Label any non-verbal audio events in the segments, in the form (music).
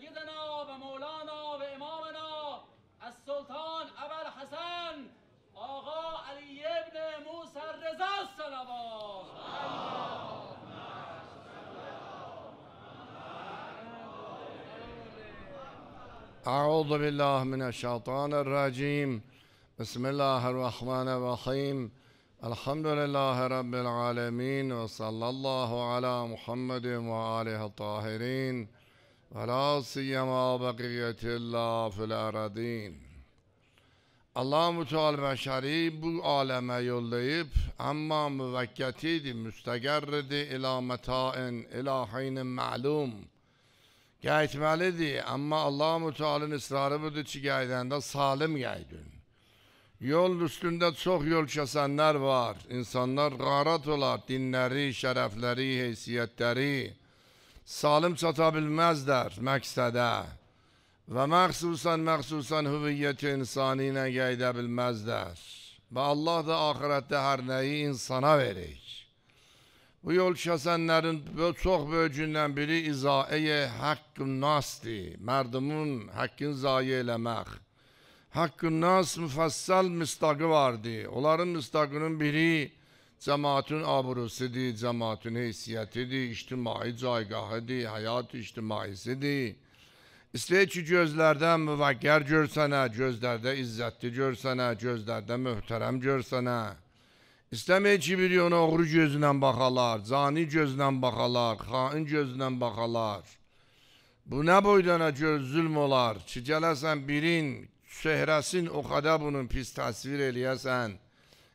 سيدنا ومولانا وإمامنا السلطان أبا الحسن آقا علی ابن موسى رضا صلوات أعوذ بالله من الشيطان الرجيم بسم الله الرحمن الرحيم الحمد لله رب العالمين وصلى الله على محمد وآله الطاهرين ولا سيما بقية الله في الأراضين Allah-u Teala beşeri bu aleme yollayıp ama müvekketiydi, müstegerridi ila meta'in, ila haynin ma'lum. Gayetmeliydi ama Allah-u Teala'nın ısrarı budu ki gayetende salim gaydın. Yol üstünde çok yol kesenler var. İnsanlar garat olar, dinleri, şerefleri, heysiyetleri, salim satabilmezler məqsədə və məxsusən məxsusən hüviyyəti insaniyinə qeydə bilməzlər. Və Allah da ahirətdə hər nəyi insana verir. Bu yol kəsənlərin çox böyücündən biri izaəyə hakkın nasdi. mərdumun hakkın zayi eləmək. Hakkın nas müfəssəl müstakı vardı. Onların müstaqının biri Cemaatün aburusidi, cemaatün heysiyetidi, içtimai caygahidi, hayat içtimaisidi. İstəyə ki, gözlərdə müvəqqər görsənə, gözlərdə izzətli görsənə, gözlərdə mühterem görsənə. İstəmək ki, bir yana uğru gözlə bakalar, cani gözlə bakalar, xain gözlə bakalar. Bu ne boydana göz zülm olar ki, gələsən birin, şehrəsin o kadar bunun pis təsvir eləyəsən,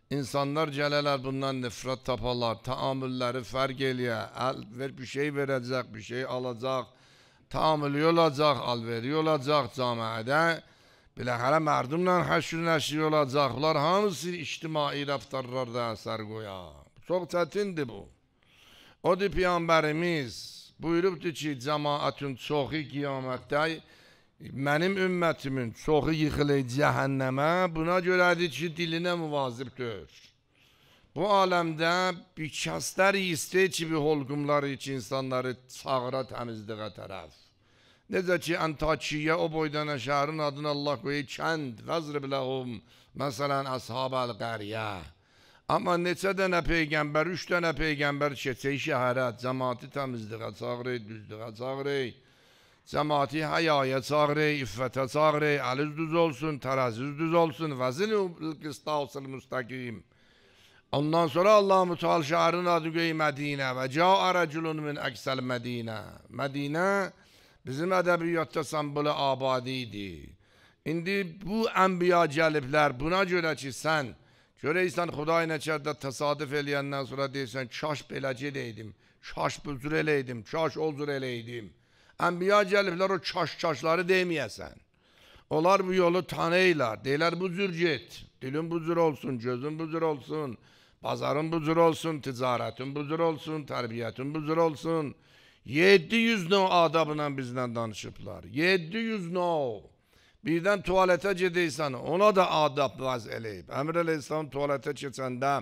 İnsanlar celeler bundan nefret taparlar. Taamülleri fark eliyor. El, ver, bir şey verecek, bir şey alacak. Taamülü olacak, alveri olacak camiada. Bilahare merdumla haşr neşri olacak. Bunlar hamısı içtimai raftarlarda eser koya. Çok çetindi bu. O da Peygamberimiz buyurupdu ki cemaatün çoğu kıyamette Mənim ümmətimin çoxu yıxılır cəhənnəmə, buna görədir ki, dilinə müvazibdir. Bu aləmdə bir kəslər istəyir ki, bir holqumlar ki, insanları çağıra təmizliğə tərəf. Necə ki, Antakiyə o boydan şəhərin adını Allah qoyur, kənd, vəzrib ləhum, məsələn, əshab-əl qəriyə. Amma neçə dənə peyğəmbər, üç dənə peyğəmbər keçək şəhərə, cəmaati təmizliğə çağırır, düzlüğə çağırır. Cemaati hayaya çağrı, iffete çağrı, aliz düz olsun, teraziz düz olsun, vezil-i kıstavsıl müstakim. Ondan sonra Allah-u Teala şehrin adı göğü Medine ve ca'a reculun min eksel Medine. Medine bizim edebiyatta sembolü abadiydi. İndi bu enbiya celipler buna göre ki sen insan, Huday neçerde tesadüf eleyenden sonra deysen çaş belacı eleydim, çaş büzür eleydim, çaş ozur eleydim. Ənbiya gəliblər o çaş-çaşları deməyəsən. Onlar bu yolu tanıyırlar. Deyirlər bu cür get. Dilin bu cür olsun, gözün bu cür olsun. Bazarın bu cür olsun, ticarətin bu cür olsun, tərbiyyətin bu cür olsun. 700 növ adabla bizlə danışıblar. 700 növ. Birdən tualətə gedirsən, ona da adab vaz eləyib. Əmr Əleyhisselam tualətə keçəndə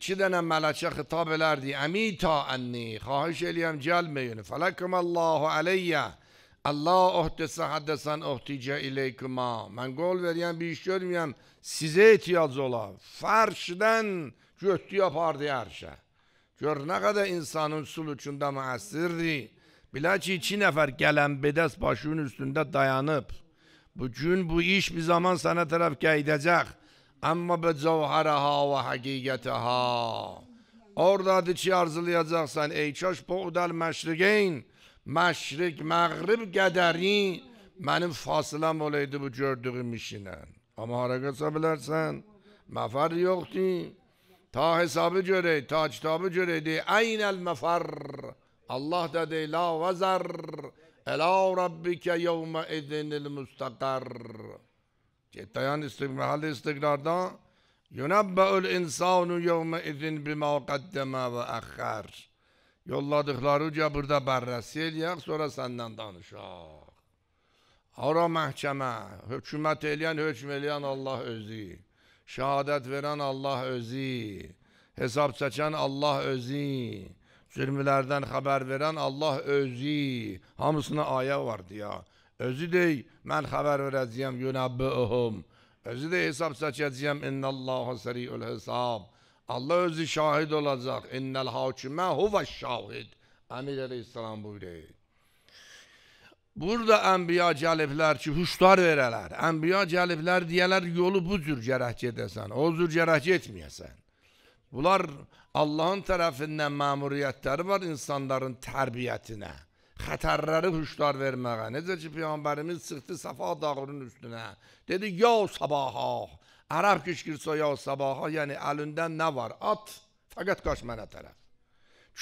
چی دنم ملچه خطاب لردی امیتا انی خواهش الیم جل میونه فلکم الله علیه Allah ohtese haddesen ohtice ileykuma. Ben gol veriyen bir iş görmeyen size ihtiyaç ola. Farşiden götü yapardı her şey. Gör ne kadar insanın suluçunda müessirdi. Bila ki iki nefer gelen bedes başının üstünde dayanıp. Bugün bu iş bir zaman sana taraf gidecek. Ama be cevheraha ve hakikataha. Orada çi arzulayacaksan ey çoş buğdal meşrigeyn. Meşrik, mağrib kaderi benim fasılam olaydı bu gördüğüm işine. Ama hareket sabilersen mafar yoktu. Ta hesabı görey, ta kitabı görey diye aynel mafar. Allah da dey la vazar. Ela rabbike yevme idinil mustakar. Ciddayan istikbal istikrarda yunabbe'ül insanu yevme izin bima kaddeme ve akhar. Yolladıklarıca burada barrasi eləyək, sonra səndən danışaq. Hara məhkəmə, hökumət eləyən, hökm eləyən Allah özü. Şəhadət veren Allah özü. Hesab çəkən Allah özü. Zülmülərdən haber veren Allah özü. Hamısına ayet vardı ya. Özü dey ben haber vereceğim yunabbıhum. Özü de hesap saçacağım. İnnallâhu seri'ül hesab. Allah özü şahid olacak. İnnel hâkime huve şahid. Amir aleyhisselam buyuruyor. Burada ənbiya gəliblər ki, huşlar verələr. Ənbiya gəliblər deyələr, yolu bu cür gərək gedəsən, o cür gərək etməyəsən. Bunlar Allahın tərəfindən məmuriyyətləri var insanların tərbiyyətinə. xətərləri huşdar verməyə. Necə ki, Peyğəmbərimiz çıxdı Safa dağının üstünə. Dedi, ya sabaha, ərəb kişkirsə ya sabaha, yəni əlində nə var? At, fəqət qaç mənə tərəf.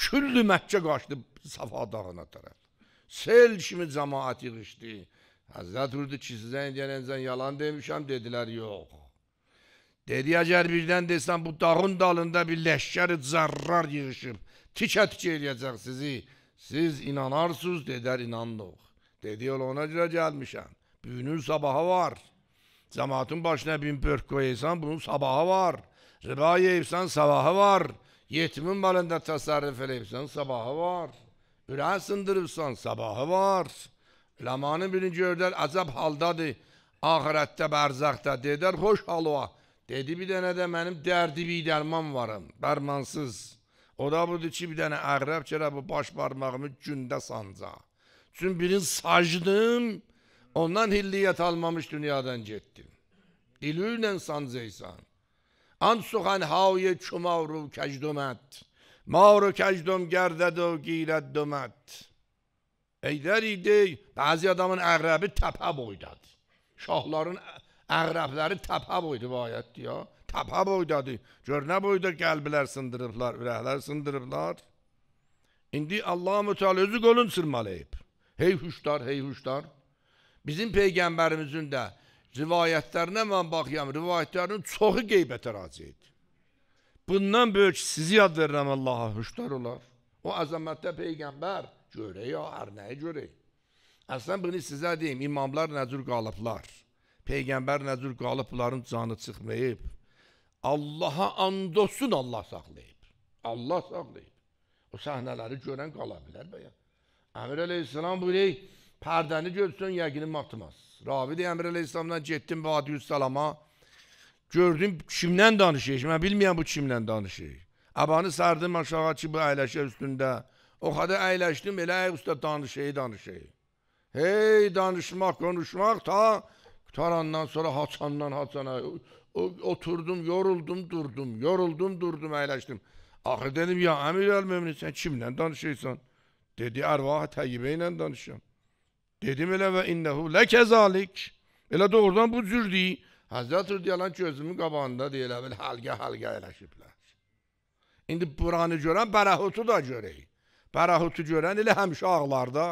Küllü Məkkə qaçdı Safa dağına tərəf. Sel kimi cəmaat yığışdı. Həzrət vurdu ki, sizə indiyənəcən yalan demişəm, dedilər, yox. Dedi, əgər birdən desən, bu dağın dalında bir ləşkər-i zərrar yığışıb, tikə-tikə eləyəcək sizi. Siz inanarsınız dediler inandık. Dediler ona görə gəlmişəm. Büyünün sabaha var. Cəmatın başına bin pörk koyaysan bunun sabaha var. Riba yeyibsən sabaha var. Yetimin malında təsarrüf eləyibsən sabaha var. Ürəyi sındırıbsan sabaha var. Üləmanı birini gördülər əcəb haldadır. Ahirətdə, bərzəxdə dedilər xoş halva. Dedi bir dənə də mənim dərdi bir dərman varım. Dərmansız. O da budur ki bir dənə ərəb gələ bu baş barmağımı gündə sanca. Çünki birin sacdım, ondan hilliyyət almamış dünyadan getdim. Dilüyle sancaysan. An suxan havye çumavru kəcdumət. Mavru kəcdum gərdədu qiləddumət. Eydər idi, bəzi adamın əqrəbi təpə boydadır. Şahların əqrəbləri təpə boydu bayətdi ya. Tapa boydadır. Gör nə boyda qəlblər sındırıblar, ürəklər sındırıblar. İndi Allah-u Teala özü qolun sırmalayıb. Hey hüşdar, hey hüşdar. Bizim Peyğəmbərimizin də rivayətlərinə mən baxıyam, rivayətlərinin çoxu qeybətə razı idi. Bundan böyük sizi yad verirəm Allaha hüşdar olar. O əzəmətdə Peyğəmbər görək ya, hər nəyi görək. Əslən bunu sizə deyim, imamlar nəcür qalıblar. Peyğəmbər nəcür qalıb, bunların canı çıxmayıb. Allaha andolsun Allah saxlayıb. Allah saxlayıb. O səhnələri görən qala bilər bəyən. Əmir əleyhissalam buyuruyor, pərdəni görsün yəqinim atmaz. Ravi deyə Əmir əleyhissalamdan getdim Vadi Üssalama. Gördüm kimdən danışır, mən bilməyəm bu kimdən danışır. Əbanı sardım aşağı ki, bu əyləşə üstündə. O qədər əyləşdim, elə əy usta danışır, danışır. Hey danışmaq, konuşmaq ta qutarandan sonra haçandan haçana oturdum, yoruldum, durdum, yoruldum, durdum, əyləşdim. Axı dedim, ya əmir əl-möminin, sən kimlə danışırsan? Dedi, ərvaha təyyibə ilə danışıram. Dedim elə və innəhu ləkə zalik. Elə doğrudan bu cür deyil. Həzrət Rüdiyalan gözümün qabağında deyilə bil, həlgə-həlgə eləşiblər. İndi buranı görən bərəhutu da görək. Bərəhutu görən elə həmişə ağlarda.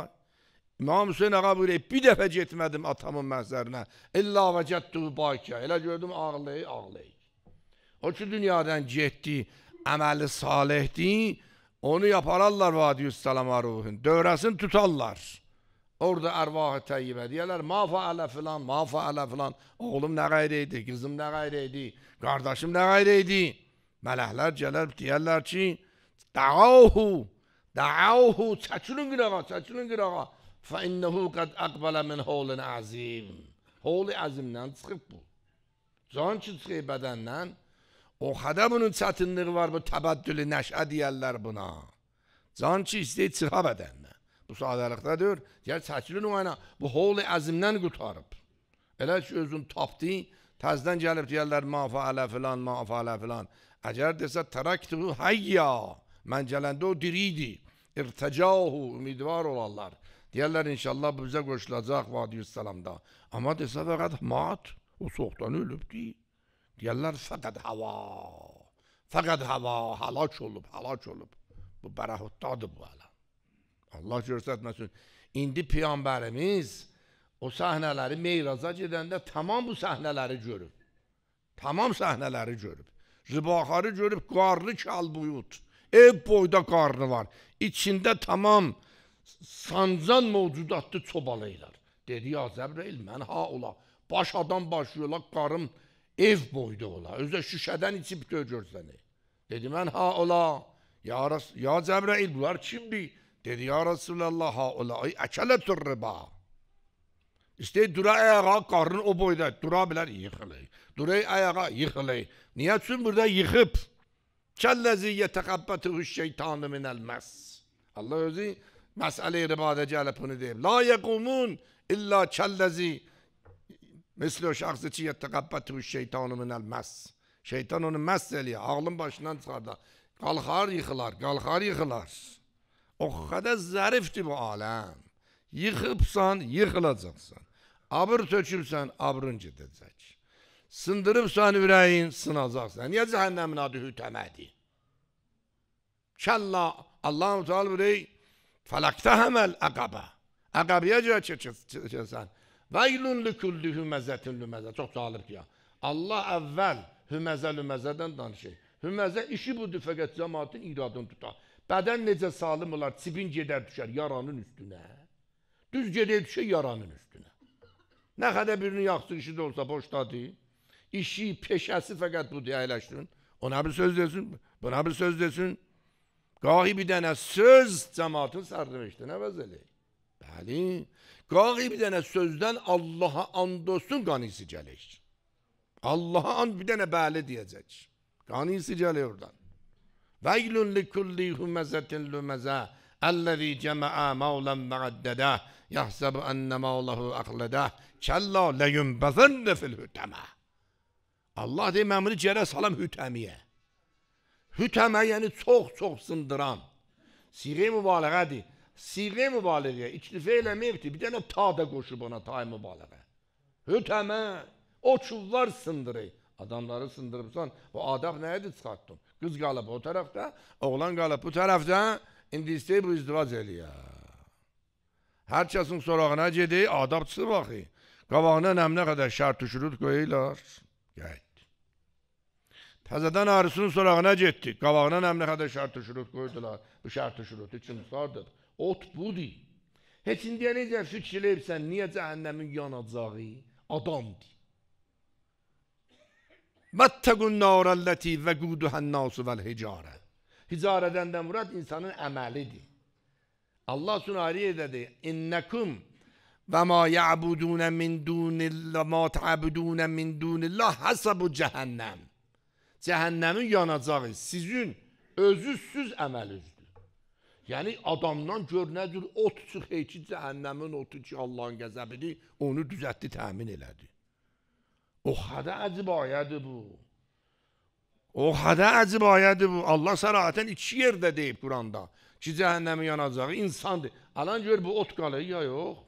İmam Hüseyin ağa buyurur, bir dəfə getmədim atamın məzərinə. İlla və cəddü bakə. Elə gördüm, ağlayı, ağlayı. O ki, dünyadan getdi, əməli salihdi, onu yapararlar Vadi Üstəlama ruhun. Dövrəsini tutarlar. Orada ərvahı təyyibə deyərlər, ma fəələ filan, ma fəələ filan. Oğlum nə qayrə idi, qızım nə qayrə idi, qardaşım nə qayrə idi. Mələhlər gələr, deyərlər ki, dağahu, dağahu, çəkilin qırağa, çəkilin qırağa. فَاِنَّهُ قَدْ اَقْبَلَ مِنْ هَوْلٍ عَزِيمٍ Hoğlu azimden çıxıb bu. Can ki çıxıb bədəndən, o qədər bunun çətinliyi var, bu təbəddülü nəşə deyərlər buna. Can ki istəyir çıxa bədəndən. Bu sadəlikdədir, gəl çəkilin o ayna, bu hoğlu azimdən qutarıb. Elə ki özün tapdı, təzdən gəlib deyərlər, ma fəalə filan, ma fəalə filan. Əgər desə, tərəktuhu həyya, mən gələndə o diriydi. İrtəcahu, ümidvar olarlar. Deyərlər inşallah bu bizə qoşulacaq vadiyüssalamda. Amma desə fəqət mat, o soğuqdan ölübdür. Deyərlər fəqət hava, fəqət hava, halaç olub, halaç olub. Bu bərahutdadır bu hələ. Allah görsətməsin. İndi Peyğəmbərimiz o səhnələri Meyraza gedəndə tamam bu səhnələri görüb. Tamam səhnələri görüb. Zübaxarı görüb qarlı kəlbuyut. Ev boyda qarlı var. İçində tamam qarlı sancan mövcudatdır çobalaylar. Dedi ya Zəbrəil, mən ha ola. Baş adam başlıyor, ola, qarım ev boyda ola. Özə şüşədən içib görürsəni. Dedi, mən ha ola. Ya, Ras ya Cəbrəil, bunlar kimdir? Dedi, ya Rasulallah, ha ola. Ay, əkələtür riba. İstəyir, dura ayağa, qarın o boyda. Dura bilər, yıxılay. Dura ayağa, yıxılay. Niyə üçün burada yıxıb? Kəlləzi yətəqəbbətühü şeytanı minəlməz. Allah özü مسئله رباد جلب کنه دیم لا یقومون الا کلذی مثل o şahsı ki yetteqabbatu şeytanu minel mas. Şeytan onu mest eliyor. Ağlın başından çıxardı. Qalxar yıxılar, qalxar yıxılar. O kadar zarifdir bu alem. Yıxıbsan, yıxılacaqsan. Abır tökübsən, abrın gedəcək. Sındırıbsan ürəyin, sınacaqsan. Niyə cəhənnəmin adı hütəmədi? Kəlla, Allah-u Teala burayı Falaktahamel agaba. Agabiyəcə keçirsən. Vaylun lükulli hüməzətin lüməzə. Çox salib ya. Allah əvvəl hüməzə lüməzədən danışır. Hüməzə işi budur fəqət cəmatın iradını tutar. Bədən necə salim olar, çibin gedər düşər yaranın üstünə. Düz gedər düşər yaranın üstünə. Nə qədər birinin yaxşı işi də olsa boşdadır. İşi, peşəsi fəqət budur, əyləşdirin. Ona bir söz desin, buna bir söz desin. Gâhibidene söz cemaatın sarrıveştine vezeli. Bəli. Gâhibidene sözden Allah'a andolsun ganisi geliş. Allah'a and bir dene bəli diyecek. Ganisi geliş oradan. Veylun li kulli humezetin lumeze ellezî cema'a mevlen me'addedeh yahsebu enne mevlehu akledeh kella leyunbezenne fil hüteme. Allah deyim əmri gərə salam hütəmiyə. Hütəmə yəni çox-çox sındıran. Siğə mübaləğədir. Siğə mübaləğə iktifə eləməyibdir. Bir dənə ta da qoşub ona tay mübaləğə. Hütəmə o çullar sındırır. Adamları sındırıbsan bu adam nəyədir çıxartdın? Qız qalıb o tərəfdə, oğlan qalıb bu tərəfdə. İndi istəyir bu izdivac eləyə. Hər kəsin sorağına gedir, adab çıxıb axı. Qabağına nəmnə qədər şərt düşürür qoyurlar. Gəl. Təzədən arısının sorağına getdik. Qabağına nə qədər şərt şürut qoydular. Bu şərt şürut üçün sardır. Ot budur. Heç indiyə yəni necə fikir eləyibsən, niyə cəhənnəmin yanacağı adamdır. Məttəqun narəlləti və quduhən nasu vəl hicarə. Hicarədən də murad insanın əməlidir. Allah üçün ariyə dedi, innəkum və ma yəbudunə min dunillə, ma təbudunə min dunillah həsəbu cəhənnəm cəhənnəmin yanacağı sizin özüzsüz əməlinizdir. Yəni adamdan gör nə cür ot çıx, hey ki, cəhənnəmin otu ki, Allahın qəzəbini onu düzəltdi, təmin elədi. O qədər əcib ayədir bu. O qədər əcib ayədir bu. Allah sərahətən iki yerdə deyib Quranda ki, cəhənnəmin yanacağı insandır. Alan gör bu ot qalır ya yox.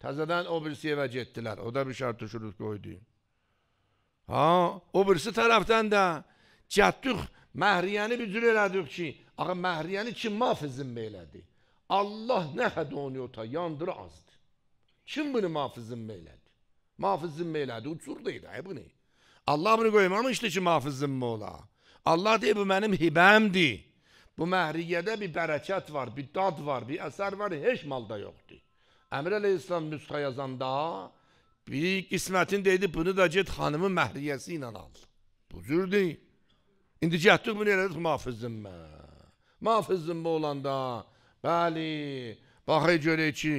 Təzədən o birisi evə getdilər. O da bir şərt düşürüz qoydu. Ha, o birisi tərəfdən də cəddük məhriyəni bir cür elədik ki, ağa məhriyəni kim muhafizin beylədi? Allah nə hədə onu yota yandır azdı. Kim bunu muhafizin beylədi? Muhafizin beylədi, uçurdaydı, ay bunu. Allah bunu qoymamışdı ki, muhafizin mi ola? Allah deyir, bu mənim hibəmdir. Bu məhriyədə bir bərəkət var, bir dad var, bir əsər var, heç malda yoxdur. Əmr Əleyhisselam nüsxə yazanda, Bir qismətin dedi, bunu da get xanımın məhriyəsi ilə al. Bu cür deyil. İndi getdik bunu elədik muhafizimə. Muhafizimə olanda, bəli, baxı görək ki,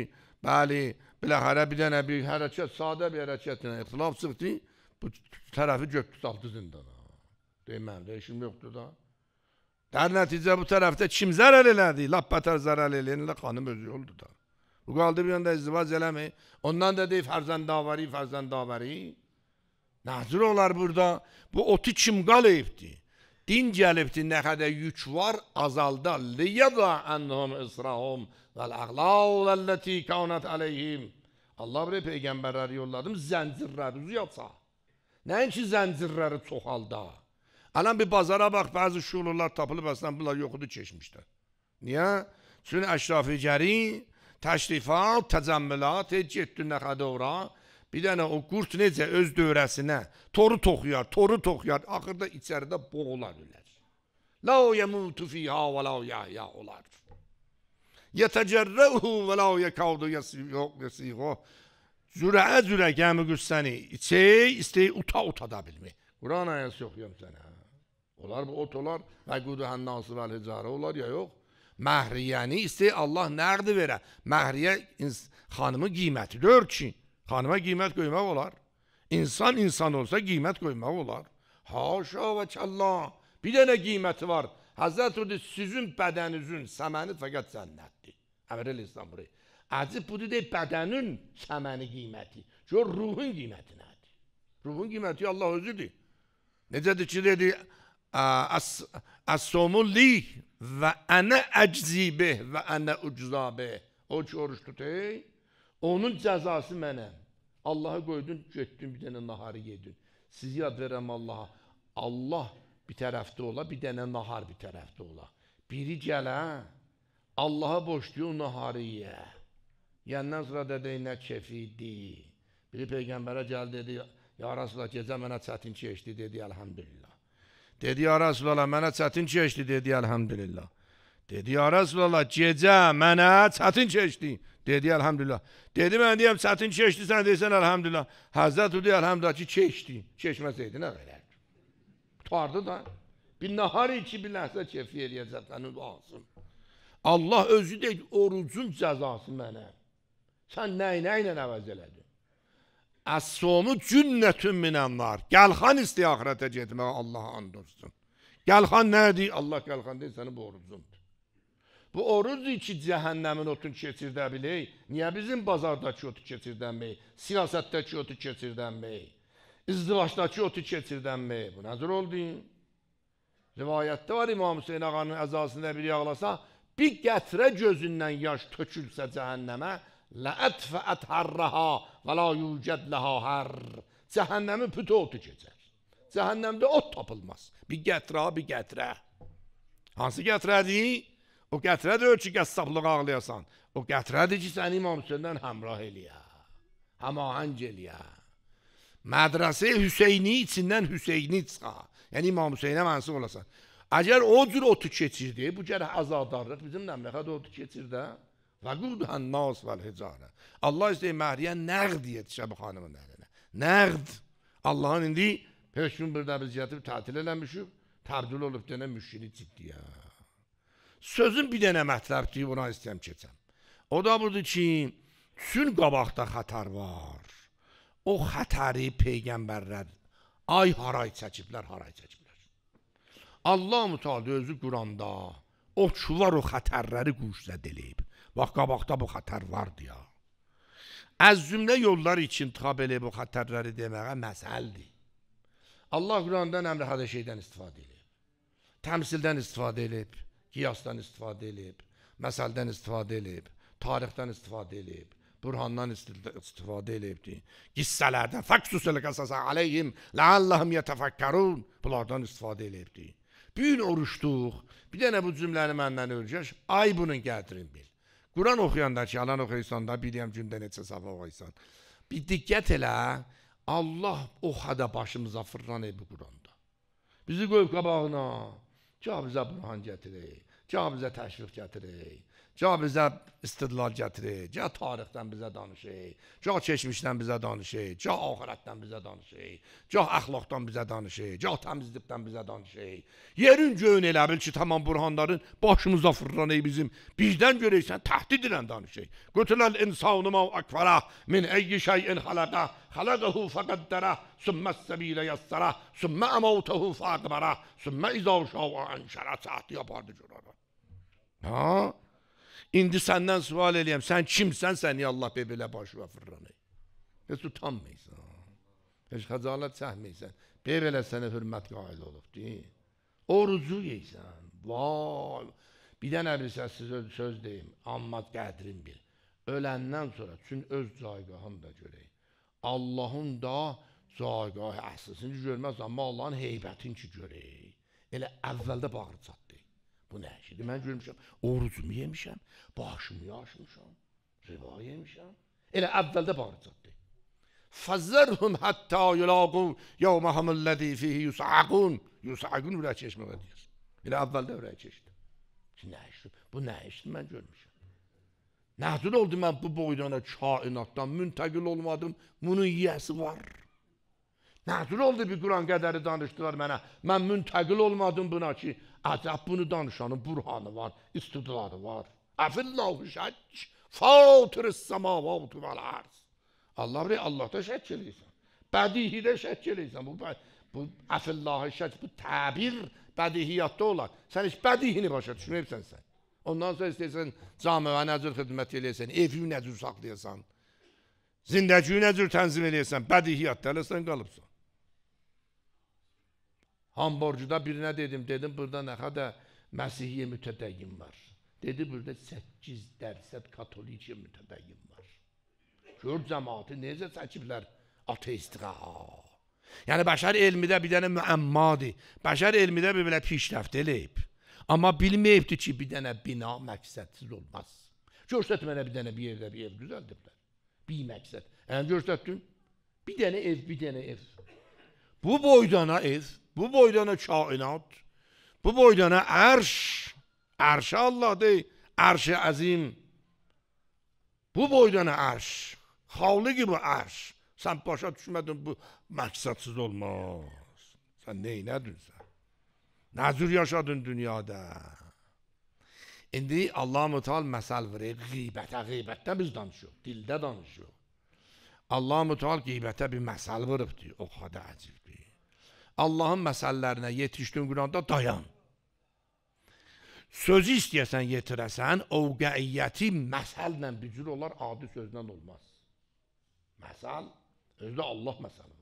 bəli, biləxərə bir dənə bir hərəkət, sadə bir hərəkətlə ixtilaf çıxdı, bu tərəfi götdü saldı zindana. Deyim, mənim də işim yoxdur da. Dər nəticə bu tərəfdə kim zərər elədi? Lap bətər zərər eləyən ilə xanım özü oldu da. Qaldırıyan da izdivac eləmi? Ondan da deyib fərzəndavari, fərzəndavari. Nazir olar burada. Bu otu kim qalibdi? Din gəlibdi, nə qədər yük var, azalda. Liyada ənhum israhum vəl əqlav vəlləti kanət əleyhim. Allah bir peyğəmbərləri yolladım, zəncirləri uzayatsa. Nəinki zəncirləri çoxalda. Ələn bir bazara bax, bəzi şuurlar tapılıb, əslən bunlar yoxudu keçmişdə. Niyə? Çünki əşrafi gəri, təşrifat, təcəmmülat, heç getdin nə xədora. Bir dənə o qurd necə öz dövrəsinə toru toxuyar, toru toxuyar, axırda içəridə boğular ölər. La yemutu fiha və la yahya olar. Yetəcərrəhu və la yakavdu yasihu. Zürə-zürə gəmi qüssəni, içək, istəyi uta-uta da bilmək. Quran ayəsi oxuyam sənə. Olar bu ot olar, və quduhən nası vəl hicarə olar ya yox. Məhriyəni isə Allah nərdi verə? Məhriyə xanımı qiymətidir ki, xanıma qiymət qoymaq olar. İnsan insan olsa qiymət qoymaq olar. Haşa və kəlla, bir dənə qiyməti var. Həzrət orada sizin bədəninizin səməni fəqət cənnətdir. Əmrəl İslam burayı. Əcib budur deyil, bədənin səməni qiyməti. Gör, ruhun qiyməti nədir? Ruhun qiyməti Allah özüdür. Necədir ki, dedi, əs-somulli ve ene eczi ve ene ucza O ki oruç tutay, onun cezası mene. Allah'a qoydun, götdün bir dənə naharı yedin. Sizi yad verəm Allaha. Allah bir tarafta ola, bir dənə nahar bir tarafta ola. Biri gələ, Allaha boşluyor naharı ye. Yəndən sonra dedi, ne kefidi. Biri Peyğəmbərə gəldi, dedi, Ya Rasulullah, gecə mənə çətin keçdi, dedi, Elhamdülillah. Dedi ya Rasulallah mənə çətin keçdi dedi elhamdülillah. Dedi ya Rasulallah gecə mənə çətin keçdi. Dedi elhamdülillah. Dedi mən deyəm çətin keçdi sən desən elhamdülillah. Həzrət dedi elhamdülillah ki keçdi. Keçməsəydi nə qədər? Tutardı da. Bir nahar iki bir ləhzə kefi eləyəcək sənin olsun. Allah özü deyir orucun cəzası mənə. Sən nəyi nə ilə əvəz elədin? Əs-sumu cünnətün minənnar. Gəlxan istəyə axirətə getməyə Allah and olsun. Gəlxan nədir? Allah gəlxan deyir, səni bu orucundur. Bu orucdur ki, cəhənnəmin otunu keçirdə bilək. Niyə bizim bazardakı otu keçirdənməyik? Siyasətdəki otu keçirdənməyik? İzdivaçdakı otu keçirdənməyik? Bu nəzir oldu? Rivayətdə var İmam Hüseyin ağanın əzasında bir yağlasa, bir qətrə gözündən yaş tökülsə cəhənnəmə, Ləət və ətharraha və la yücəd ləhə hər. Cəhənnəmin pütü otu keçər. Cəhənnəmdə ot tapılmaz. Bir gətirə, bir gətirə. Hansı gətirədir? O gətirədir ki, qəssablığa ağlayasan. O gətirədir ki, səni İmam Hüseyndən həmrah eləyə. Həmahəng eləyə. Mədrəsə Hüseyni içindən Hüseyni çıxa. Yəni İmam Hüseynə mənsuq olasan. Əgər o cür otu keçirdi, bu gərək azadarlıq bizim nəmrəxədə otu keçir də. و دود الناس و الهجاره Allah işte Məhriyə nəqd yetişə bu xanımın əlinə. Nəqd. Allahın indi Peyğəmbərin ziyarətini tətil eləmişib, təbdil olub dənə müşkili ciddi ya. Sözün bir dənə mətləb ki, buna istəyəm keçəm. O da budur ki, çün qabaqda xətar var. O xətəri peyğəmbərlər ay haray çəkiblər, haray çəkiblər. Allah mütəala özü Quranda o çuvar o xətərləri quşla delib. Bax, qabaqda bu xətər vardı ya. Əz cümlə yollar üçün tab elə bu xətərləri deməyə məsəldir. Allah Qurandan əmr hədə şeydən istifadə edib. Təmsildən istifadə edib, qiyasdan istifadə edib, məsəldən istifadə edib, tarixdən istifadə edib, Burhandan istifadə eləyibdi. Qissələrdə faksus el-qasasa aleyhim leallahum yetefekkerun bunlardan istifadə eləyibdi. Bir gün oruçduq. Bir dənə bu cümləni məndən öyrəş. Ay bunun qədrini bil. Quran oxuyanda ki, alan oxuyursan da, biliyəm gündə neçə safha oxuyursan. Bir diqqət elə, Allah o xədə başımıza fırlan ebi Quranda. Bizi qoyub qabağına, ki, bizə burhan gətirək, ki, bizə təşviq gətirək. Ca bizə istidlal gətirir, ca tarixdən bizə danışır, ca keçmişdən bizə danışır, ca ahirətdən bizə danışır, ca əxlaqdan bizə danışır, ca təmizlikdən bizə danışır. Yerin göyn elə bil ki, tamam burhanların başımıza fırlanır bizim. Bizdən görürsən, təhdid ilə danışır. Qütləl insanu mav akfara min eyyi şeyin xalaqa, xalaqahu faqaddara, sümmə səbilə yassara, sümmə əmavtahu faqbara, sümmə izavşavu anşara, səhti yapardı cürara. Ha? İndi səndən sual eləyəm, sən kimsən, səni Allah belə başına fırlanır. Heç utanmaysan. Heç xəcalət çəkməysən. Belə sənə hörmət qayıl olub, deyil. Orucu yeysən. Vay! Bir dənə bir səssiz öz, söz deyim, amma qədrin bil. Öləndən sonra çün öz caygahını da görək. Allahın da caygahı əhsəsini görməz, amma Allahın heybətini ki görək. Elə əvvəldə bağır çat. Bu nə şeydir? Mən gülmüşəm, orucumu yemişəm, başımı yaşmışam, riba yemişəm. Elə əvvəldə bağıracaqdı. Fəzzərhum həttə yulaqu yevməhəmul ləzi fihi yusaqun. Yusaqun ürək çeşməyə deyir. Elə əvvəldə ürək çeşdi. Nə işdir? Bu nə işdir? Mən görmüşəm. Nəhzul oldu mən bu boydana kainatdan müntəqil olmadım. Bunun yiyəsi var. Nəhzul oldu bir Quran qədəri danışdılar mənə. Mən müntəqil olmadım buna ki, Acab bunu danışanın burhanı var, istidladı var. Əfillahu şək, fatiris samavatu vəl arz. Allah rey, Allahda şək eləyirsən. Bədihidə şək eləyirsən. Bu, bu əfillahu şək, bu təbir bədihiyyatda olan. Sən heç bədihini başa düşünürsən sən. Ondan sonra istəyirsən camivə nəcür xidmət eləyirsən, evi nəcür saxlayasan, zindəciyi nəcür tənzim eləyirsən, bədihiyyatda eləsən qalıbsan. Hamborcuda birinə dedim, dedim burada nə qədər Məsihiyyə mütədəyin var. Dedi burada 8 dərsə katolikiyyə mütədəyin var. Gör cəmaatı necə çəkiblər ateistiqə. Yəni bəşər elmi də bir dənə müəmmadır. Bəşər elmi də bir belə pişrəft eləyib. Amma bilməyibdi ki, bir dənə bina məqsədsiz olmaz. Görsət mənə bir dənə bir yerdə bir ev düzəldiblər. Bir məqsəd. Yəni görsətdin, bir dənə ev, bir dənə ev. Bu boydana ev bu boydana kainat, bu boydana arş, arş Allah dey, arş azim. Bu boydana arş, havlu gibi arş. Sen başa düşmedin bu maksatsız olmaz. Sen neyi nedin sen? Nazır yaşadın dünyada. İndi Allah-u Teala məsəl verir, qeybətə, qeybətdə biz danışıyoruz, dildə danışıyoruz. Allah-u Teala qeybətə bir məsəl verib deyir, o qədər əcibdir. Allahın məsələlərinə yetişdin quranda dayan. Sözü istəyəsən yetirəsən, ovqəiyyəti məsəllə bücür olar, adi sözlə olmaz. Məsəl, özdə Allah məsəli.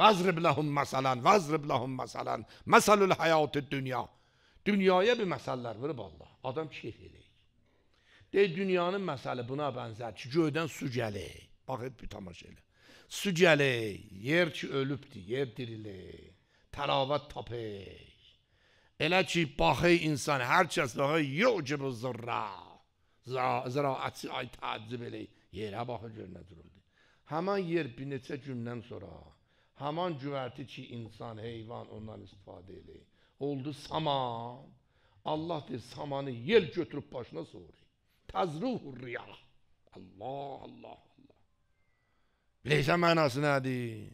Vəzrib ləhum məsələn, vəzrib ləhum məsələn, məsəlül həyatı dünya. Dünyaya bir məsələlər verib Allah. Adam keyf eləyir. Deyir, dünyanın məsəli buna bənzər ki, göydən su gəlir. Baxıb bir tamaşa elə. Sücele, yer ki ölübdü, yer dirilir. Teravet tapey. Elə ki, baxı insan, hər kəs baxı, yucubu zırra. Ziraatı ay təcib eləyir. Yerə baxı gör nə durumdur. yer bir neçə gündən sonra, hemen güvərti ki, insan, heyvan ondan istifadə eləyir. Oldu saman. Allah deyir, samanı yel götürüb başına soğurur. Təzruhur riyah. Allah, Allah. بهش مناسی ندی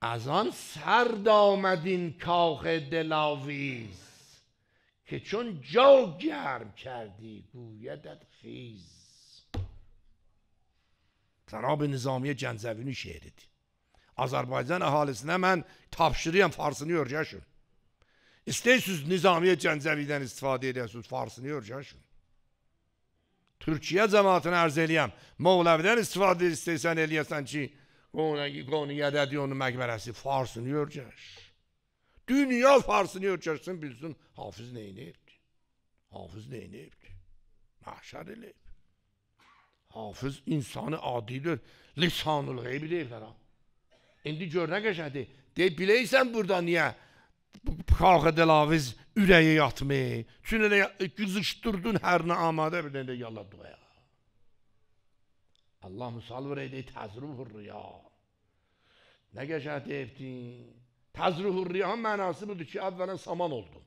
از آن سرد آمد کاخ دلاویز که چون جو گرم کردی گویدت خیز سراب نظامی جنزوینی شهرید آزربایجان احالیس نه من تابشری هم فارسنی ارجه شد استیسوز نظامی جنزوی استفاده ایده فارسنی Türkiyə cəmatına ərz eləyəm. Moğləvdən istifadə istəyirsən eləyəsən ki, qonu yədədi onun məqbərəsi farsını görcəş. Dünya farsını görcəşsin, bilsin, hafız neynəyibdir? Hafız neynəyibdir? Məhşər eləyib. Hafız insanı adidir, lisanul qeybi deyiblər ha. İndi gör nə qəşədir. Deyib biləysən burada niyə? Niyə? xalqa delaviz ürəyi yatmı. Çünə də güzüşdürdün hər nə amadə bir də yalla duaya. Allah misal verəydi təzruhur riya. Nə qəşəng deyibdin. Təzruhur riya mənası budur ki, əvvələn saman oldun.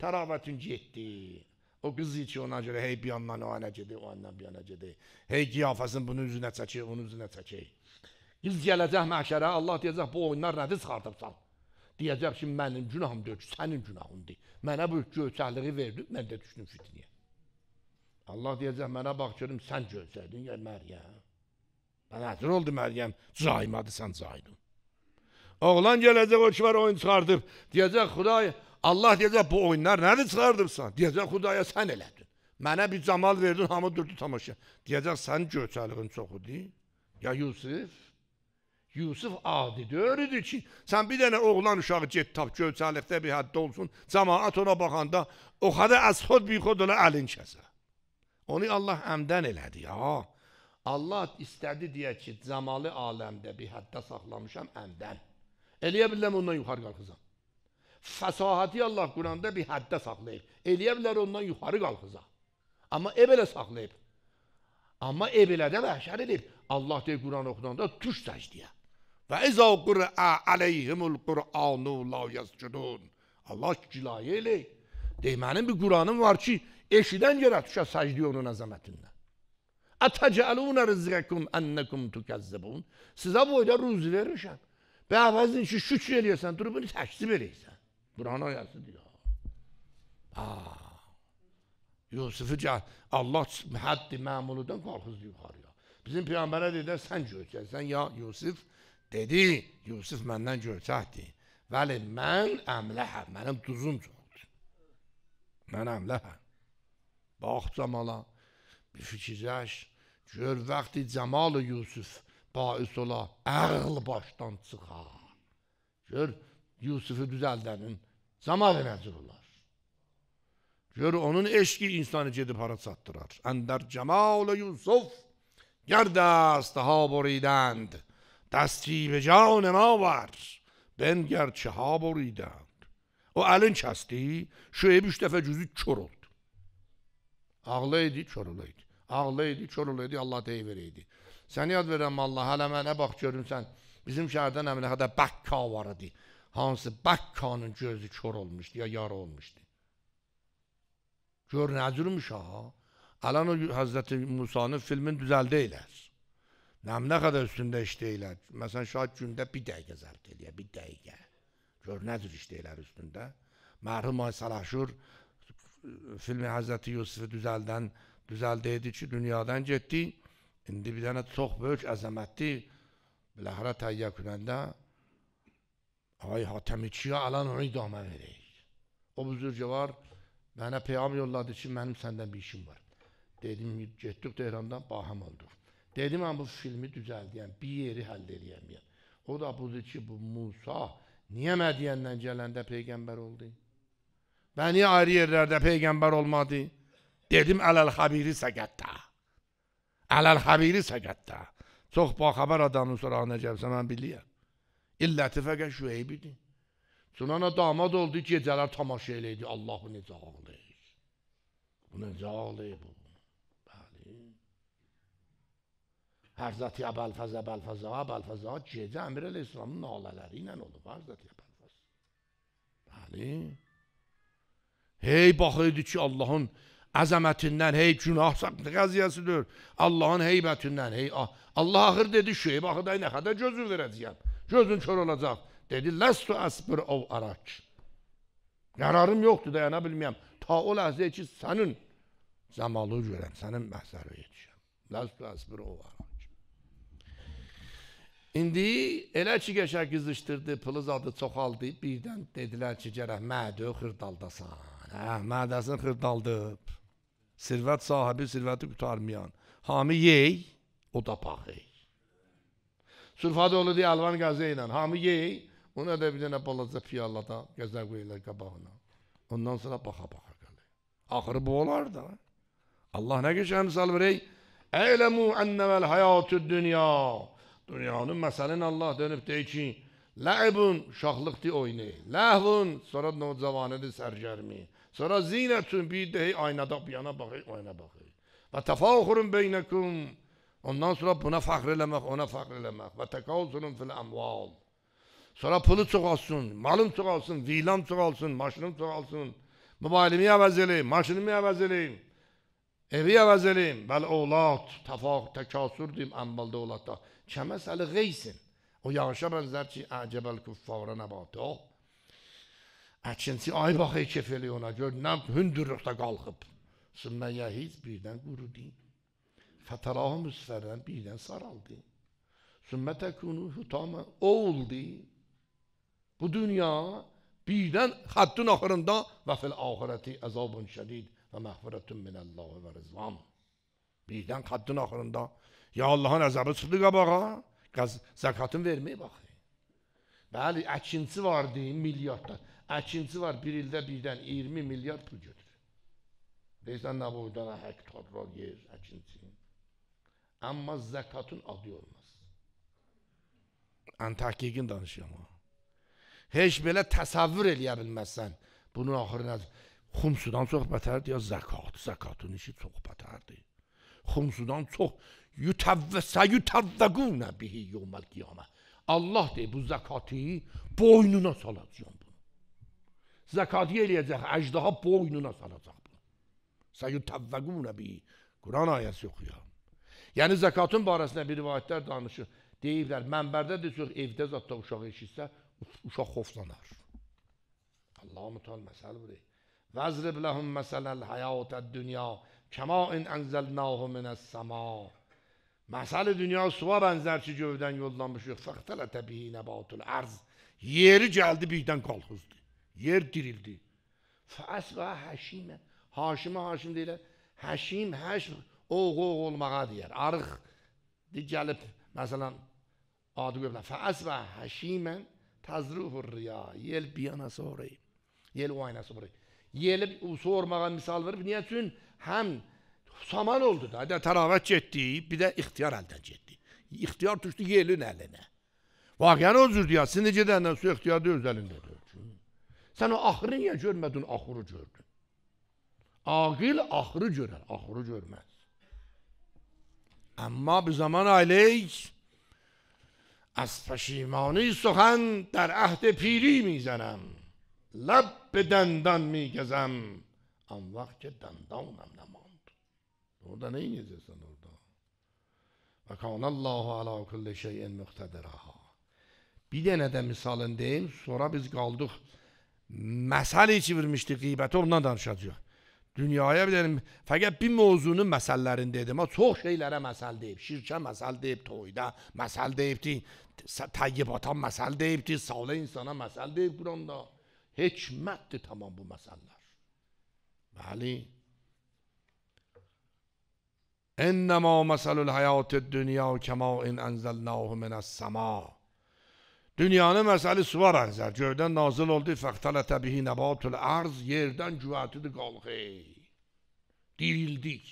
Təravətin getdi. O qız içi ona görə hey bir yandan o ana gedir, o andan bir ana gedir. Hey qiyafəsini bunun üzünə çəkir, onun üzünə çəkir. Qız gələcək məhşərə, Allah deyəcək bu oyunlar nədir çıxardıbsan? Deyəcək ki, mənim günahım deyil ki, sənin günahındır. Mənə bu göyçəkliyi verdin, mən də düşdüm fitniyə. Allah deyəcək, mənə bax görüm, sən göyçəkdin, ya Məryəm. Mən həzir oldu Məryəm, caimadı, sən caidun. Oğlan gələcək, o ki var, oyun çıxardıb. Deyəcək, Xuday, Allah deyəcək, bu oyunlar nədir çıxardırsan? Deyəcək, Xudaya, sən elədin. Mənə bir camal verdin, hamı durdu tamaşa. Deyəcək, sənin göyçəkliyin çoxudur, ya Yusuf. Yusuf adi deyirdi ki, sən bir dənə oğlan uşağı get tap, gövçəlikdə bir həddə olsun, cəmaat ona baxanda o xədə az xod bir xod ola əlin kəsə. Onu Allah əmdən elədi, ya. Allah istədi deyək ki, cəmalı aləmdə bir həddə saxlamışam əmdən. Eləyə biləm ondan yuxarı qalxızam. Fəsahəti Allah Quranda bir həddə saxlayıb. Eləyə bilər ondan yuxarı qalxızam. Amma ev elə saxlayıb. Amma ev elə də vəhşər edib. Allah deyir Quran oxunanda tuş səcdiyə. Ve izâ kur'a aleyhimul kur'anu la yascudun. Allah cilayi eyley. Deymenin bir Kur'an'ın var ki eşiden yere düşe secde onun azametinden. Atecalûne rizgekum ennekum tukezzebûn. Size boyda ruzi verirsen. Beyefezin için şu şu ediyorsan durup bunu tekzip edeysen. Kur'an'a yazdı diyor. Aa. Yusuf'u Allah haddi memuludan kalkız yukarıya. Bizim peygambere dediler sen göreceksin. Sen ya Yusuf Dedi, Yusuf məndən göyçəkdir. Vəli mən əmləhəm, mənim duzum çoxdur. Mən əmləhəm. Bax camala, bir fikirləş, gör vaxtı cəmalı Yusuf bais ola, əğl başdan çıxa. Gör, Yusufu düzəldənin cəmalı nəzir olar. Gör, onun eşki insanı gedib hara çatdırar. Əndər cəmalı Yusuf, gərdəstə ha buridən. دستی به جان ما بر بنگر چه ها بریدند و الان چستی شعیب üç defa cüzü çor oldu. Ağlaydı, çorulaydı. Ağlaydı, çorulaydı, Allah deyiveriydi. Səni yad verəm Allah, hələ mənə bax görüm sən, bizim şəhərdən əminə qədər Bakka var idi. Hansı Bakkanın gözü çor olmuşdu, ya yara olmuşdu. Gör nə cürmüş ha. Alan o Hazreti Musa'nın filmin düzəldi elər. Nam nə qədər üstündə işləyirlər. Məsələn, şahid gündə bir dəqiqə zəbt eləyir, bir dəqiqə. Gör nə cür işləyirlər üstündə. Mərhum Ay Salahşur filmi Hazreti Yusufu düzəldən düzəldəydi ki, dünyadan getdi. İndi bir dənə çox böyük əzəmətli biləxərə təyyə künəndə Ay Hatəmiçiyə alan onu idamə verək. O büzürcəvar mənə peyam yolladı ki, mənim səndən bir işim var. Dedim, getdik Tehran'dan, baham olduq. Dedim ama bu filmi düzeldiyen, bir yeri hallediyemeyen. Yəni. O da budur ki bu Musa niye Medyen'den gelende peygamber oldu? Ben niye ayrı yerlerde peygamber olmadı? Dedim alel habiri sekatta. Alel habiri sekatta. Çox baxabar adamın sorağına gəlsə mən bilirəm. İlləti fəqət şüeybidir. Sunana damad oldu, gecələr tamaşa eləydi. Allahu necə ağlayır. Bu necə ağlayır bu. Həzrəti Əbəlfəz, Əbəlfəza, Əbəlfəza gecə Əmir Əl-İslamın nalələri ilə olub Həzrəti Əbəlfəz. Bəli. Hey baxırdı ki, Allahın əzəmətindən, hey günah saxtı qəziyəsidir. Allahın heybətindən, hey ah. Allah axır dedi, şeyb axı da nə qədər gözün verəcəyəm. Gözün kör olacaq. Dedi, "Lastu asbir ov arak." Qərarım yoxdur, dayana bilməyəm. Ta o ləhzəyə ki, sənin cəmalı görəm, sənin məhzəri yetişəm. Lastu asbir ov arak. İndi elə ki qəşəng qızışdırdı, pılız adı çoxaldı. Birdən dedilər ki, gərək mədə xırdaldasan. Hə, mədəsin xırdaldıb. Sirvət sahibi sirvəti qutarmayan. Hamı yey, o da paxey. Sülfadoğlu deyə Alvan qazı ilə hamı yey, ona da bir dənə balaca piyalada qəzə qoyurlar qabağına. Ondan sonra baxa-baxa qalır. Axırı bu olar da. Allah nə qəşəng misal verək. Əyləmu ennəməl həyatü dünya. Dünyanın məsəlin Allah dönüb deyir ki, Ləibun şahlıqdır oyunu, ləhvun sonra nocavanidir sərgərmi, sonra zinətün bir deyir aynada bir yana baxır, oyna baxır. Və təfavxurun beynəkum, ondan sonra buna fəxr eləmək, ona fəxr eləmək. Və təkavzunun fil əmval. Sonra pulu çoğalsın, malım çoğalsın, vilam çoğalsın, maşınım çoğalsın. Mübalimi əvəz eləyim, maşınımı əvəz eləyim. Evi əvəz eləyim. Bəli, oğlad, təfaq, təkasür deyim, əmbalda oğladda. Kəməsəli qeysin. O yağışa bənzər ki, əcəbəl küffara nəbatı o. Əkinçi ay baxı kef e eləyir ona, gör nə hündürlükdə qalxıb. Sümmə yəhiz birdən qurudu. Fətərahı müsfərən birdən saraldı. Sümmə təkunu hütama o oldu. Bu dünya birdən xəddin axırında və fil ahirəti əzabun şədid və məhvərətun minəllahi və rizvan. Birdən xəddin axırında Ya Allah'ın azabı sıdığa bak ha. Zakatın vermeye bak. Bəli, əkinçi var deyin milyardlar. Əkinçi var bir ildə birdən 20 milyard pul götürür. Deyirsən nə boydan hək torraq yer əkinçi. Amma zəkatın adı olmaz. Antakikin danışıyorum o. Heç belə təsəvvür eləyə bilməzsən. Bunun axırı nədir? Xumsudan çox bətərdir ya zəkat. Zəkatın işi çox bətərdir. Xumsudan çox سیتوگون بهی یوم القیامه الله ده بو زکاتی بوینونا سالاتیان بو زکاتی الیجه اجداها بوینونا سالاتیان بو سیتوگون بهی قرآن آیت سخیا یعنی زکاتون بارسنه بی روایت در دانشو دیگر در منبرده ده سوخ ایفده زدتا اشاق ایشیسته اشاق خوفزانار الله متعال مثال بوده وزرب لهم مثل الحیات الدنیا کما این انزلناه من السماه Məsəl dünya suva bənzər ki, gövdən yollanmış yox. Fəxtələ təbii nəbatul ərz. Yeri gəldi birdən qalxızdı. Yer dirildi. Fəəsvə həşimə. Haşimə haşim deyilər. Həşim, həşm, oğ, oğ olmağa deyər. Arıq de gəlib, məsələn, adı qövdən. Fəəsvə həşimə təzruhur riya. Yel biyana sorayım. Yel o ayna sorayım. Yelib sormağa misal verib. Niyə üçün? Həm həşim, saman oldu da, de təravət getdi, bir də ixtiyar əldən getdi. İxtiyar düşdü yelin əlinə. Vaqiən o cürdü ya, siz necə dəndən su ixtiyarda öz əlindədir. Sən o axırı niyə görmədin, axırı gördün. Aqil axırı görər, axırı görməz. Amma bir zaman ailəyiz, از پشیمانی سخن در عهد پیری میزنم لب به دندان میگزم آن وقت که دندانم نم Orada ne yiyeceksin orada? Ve kânallâhu alâ kulli şeyin muhtedirâhâ. Bir dənə də misalını deyim, sonra biz qaldıq, məsəli çevirmişdik qiybəti, ondan danışacaq. Dünyaya bir dənə, fəqət bir mövzunun məsəllərini dedim, ha, çox şeylərə məsəl deyib, şirkə məsəl deyib, toyda məsəl deyibdi, təyyibata məsəl deyibdi, salih insana məsəl deyib Quranda. Hikmətdir tamam bu məsəllər. Bəli. انما مثل الحیات دنیا kema in enzelnahu min sema Dünyanın məsəli suva bənzər. Göydən nazil oldu, fəxtələ təbihi nəbatul arz, yerdən cüvətidir qalxı. Dirildik.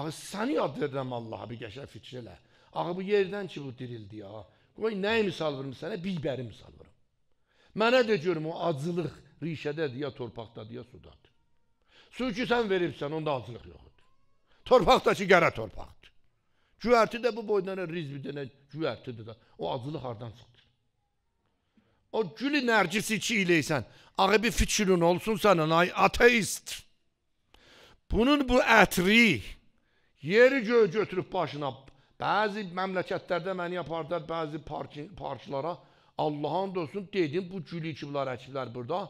Axı səni yad verirəm Allaha bir qəşəng fikrlə. Axı bu yerdən ki bu dirildi ya. Qoy nəyi misal verim sənə? Bibəri misal verim. Mənə də görüm o acılıq rişədədir ya torpaqdadır ya sudadır. Su ki sən veribsən onda acılıq yoxdur. Torpaq da ki, qara torpaqdır. Güvərti də bu boydan rizbi dənə güvərtidir də. O acılıq hardan çıxdı? O gülü nərcisi ki iləysən, ağı bir fikrin olsun sənin, ay ateist. Bunun bu ətri yeri göğü götürüb başına. Bəzi məmləkətlərdə məni yapardar bəzi parçılara. Allahın dostun dedim bu gülü ki bunlar əkiblər burada.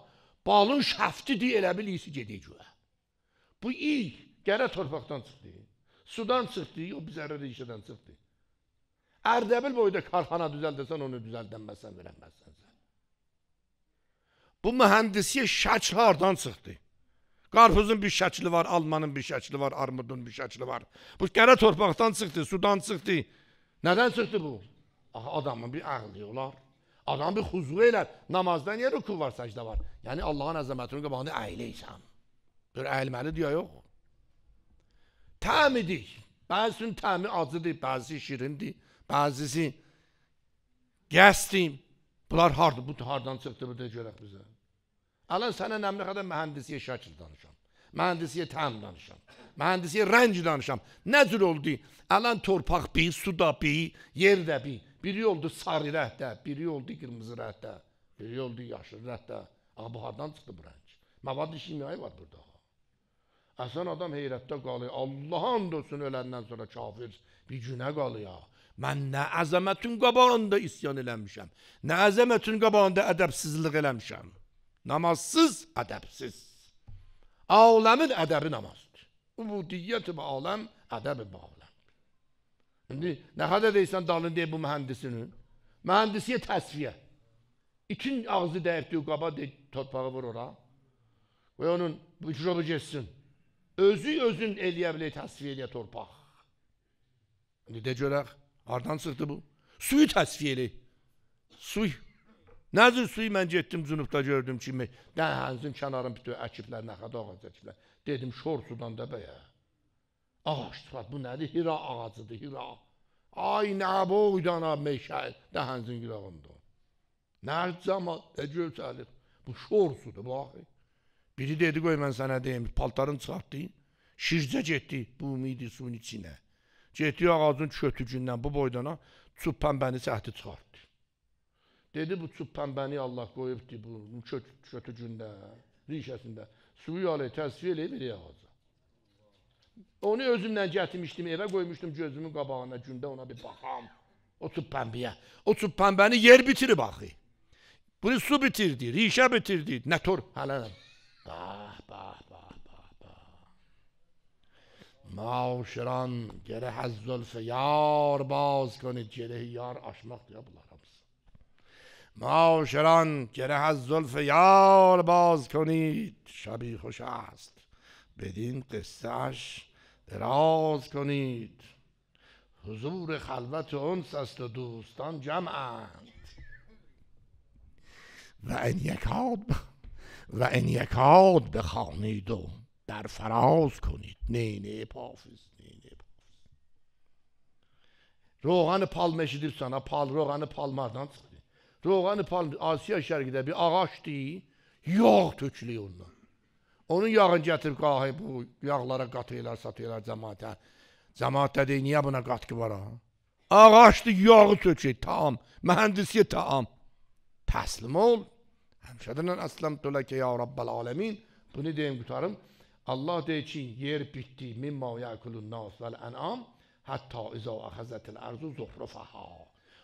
Balın şəftidir elə bil iyisi gedir göğə. Bu iyi. Gərə torpaqdan çıxdı. Sudan çıxdı, o zərəri işədən çıxdı. Ərdəbil boyda karxana düzəldəsən, onu düzəldənməsən, verənməsən sən. Bu mühəndisiyə şəkli hardan çıxdı? Qarpızın bir şəkli var, almanın bir şəkli var, armudun bir şəkli var. Bu gərə torpaqdan çıxdı, sudan çıxdı. Nədən çıxdı bu? Aha, adamın bir əqli olar. Adam bir xuzru elər. Namazda niyə ruku var, səcdə var? Yəni Allahın əzəmətini qabağını əyləysən. Gör, əylməli deyə yox tamidik. Bəzisinin təmi acıdır, bəzisi şirindir, bəzisi qəsdir. Bunlar hardır, bu hardan çıxdı, bu da görək bizə. Alın sənə nəmli qədər mühəndisiyə şəkil danışam. Mühəndisiyə təm danışam. Mühəndisiyə rənc danışam. Nə cür oldu? Alın torpaq bir, suda bir, yerdə bir. Biri oldu sarı rəhdə, biri oldu qırmızı rəhdə, biri oldu yaşıl rəhdə. Amma bu hardan çıxdı bu rənc? Məvad işimiyyəyi var burada. Əsən e adam heyrətdə qalıyor. Allah and olsun öləndən sonra kafir bir günə qalıyor. Mən nə əzəmətin qabağında isyan eləmişəm. Nə əzəmətin qabağında ədəbsizlik eləmişəm. Namazsız, ədəbsiz. Aləmin ədəbi namazdır. Ubudiyyət-i aləm, ədəbi aləm. İndi nə qədər deyirsən dalın deyir bu mühəndisinin? Mühəndisiyə təsviyə. İkin ağzı dəyib diyor, qaba deyib, torpağı vur ora. Ve onun bu icrabı geçsin özü özün eləyə bilək təsvir eləyə torpaq. İndi də görək, hardan çıxdı bu? Suyu təsvir eləyək. Suy. Nəzir suyu mən getdim cənubda gördüm ki, dəhənizin kənarın bütün əkiblər, nəxəd ağac əkiblər. Dedim, şor sudan da bəyə. Ağaçdır, bu nədir? Hira ağacıdır, hira. Ay nə boydan ab meşəl, dəhənizin qırağında. Nə zaman, nə görsəlir? Bu şor sudur, baxı. Biri dedi qoy mən sənə deyim, paltarın çıxartdı, şircə getdi bu ümidi suyun içinə. Getdi ağacın kötücündən bu boydana çub pəmbəni səhti çıxartdı. Dedi bu çub pəmbəni Allah qoyubdu bu kö kötücündə, rişəsində. Suyu alay təsvir eləyib bir ağaca. Onu özümlə gətirmişdim evə qoymuşdum gözümün qabağına gündə ona bir baxam. O çub pəmbiyə. O çub pəmbəni yer bitirib axı. Bunu su bitirdi, rişə bitirdi. Nə tor hələ. معاشران گره از زلف یار باز کنید گره یار آشماخت یا بلا معاشران گره از زلف یار باز کنید شبی خوش است بدین قصهش دراز کنید حضور خلوت و انس است و دوستان جمعند و ان یکاد و این یکاد بخانید و در فراز کنید نه نه پافیز نه نه پافیز روغن پال مشیدیب سانا پال روغن پال مردان تسکید روغن پال آسیا شرگیده بی آغاش دی یاغ تکلی اونو اونو یاغن که قاهی بو یاغلارا قطعیلار ساتیلر زماتا زماتا دی نیا بنا قط که برا آغاش دی یاغ تکلی تام مهندسی تام تسلیم اول Şadından aslamtu ki ya rabbel alemin. bunu ne diyeyim Allah de için yer bitti mimma yakulun nas vel en'am hatta iza ahazetil arzu zuhrufaha.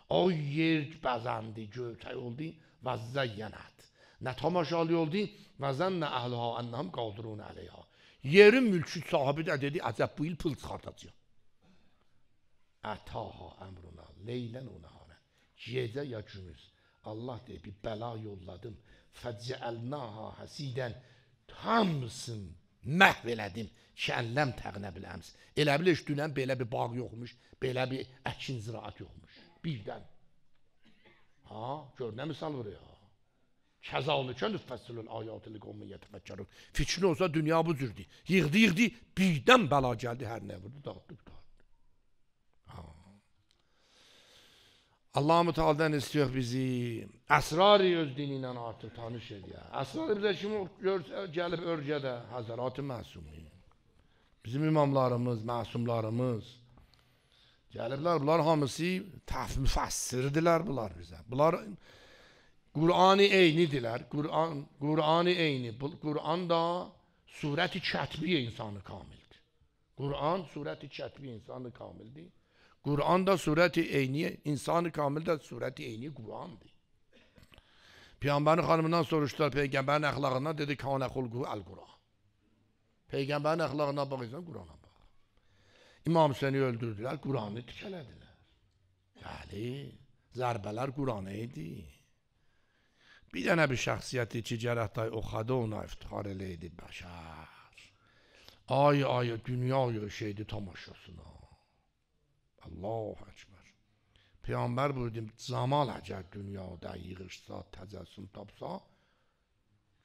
O yer bazendi, göğsey oldu ve zeyyenat. Ne tamaşalı oldu ve zenne ehliha ennehum kadirun aleyha. Yerin mülkü sahibi de dedi acaba bu yıl pıl çıkartacak. Ataha emruna leylen unahane. Gece ya cümüz. Allah de bir bela yolladım. fəcəəlnaha həsidən hamısın məhv elədim ki, əlləm təğnə biləmiz. Elə bilir, dünən belə bir bağ yoxmuş, belə bir əkin ziraat yoxmuş. Birdən. Ha, gör nə misal vuruyor. Kəzalıkə nüffəsilül ayatili qomun yetəfəkkərun. Fikrin olsa dünya bu cürdür. Yığdı, yığdı, birdən bəla gəldi, hər nə vurdu, dağıtdı, dağıtdı. Allah-u Teala'dan istiyor bizi. esrarı ı öz diniyle artık tanışır ya. Esrar bize şimdi görse, gelip örcede Hazreti Masumi. Bizim imamlarımız, masumlarımız. Gelibler bunlar hamisi, müfessirdiler bunlar bize. Bunlar Kur'an-ı eynidiler. Kur'an Kur'an-ı eyni. Kur'an da sureti çetbi insanı kamildir. Kur'an sureti çetbi insanı kamildir. Kur'an da sureti eyniye, insanı kamil de sureti eyni Kur'an'dı. Peygamberin hanımından soruştular peygamberin ahlakından dedi kâne kulgu el Kur'an. Peygamberin ahlakına bakıyorsan Kur'an'a bak. İmam seni öldürdüler, Kur'an'ı tikelediler. Yani zarbeler Kur'an'a idi. Bir dənə bir şəxsiyyəti ki, gərək day oxadı ona iftihar eləydi bəşər. Ay ay dünya şeydi tamaşasına. Allahu Əkbər. Peyğəmbər buyurdu, camal əgər dünyada yığışsa, təcəssüm tapsa,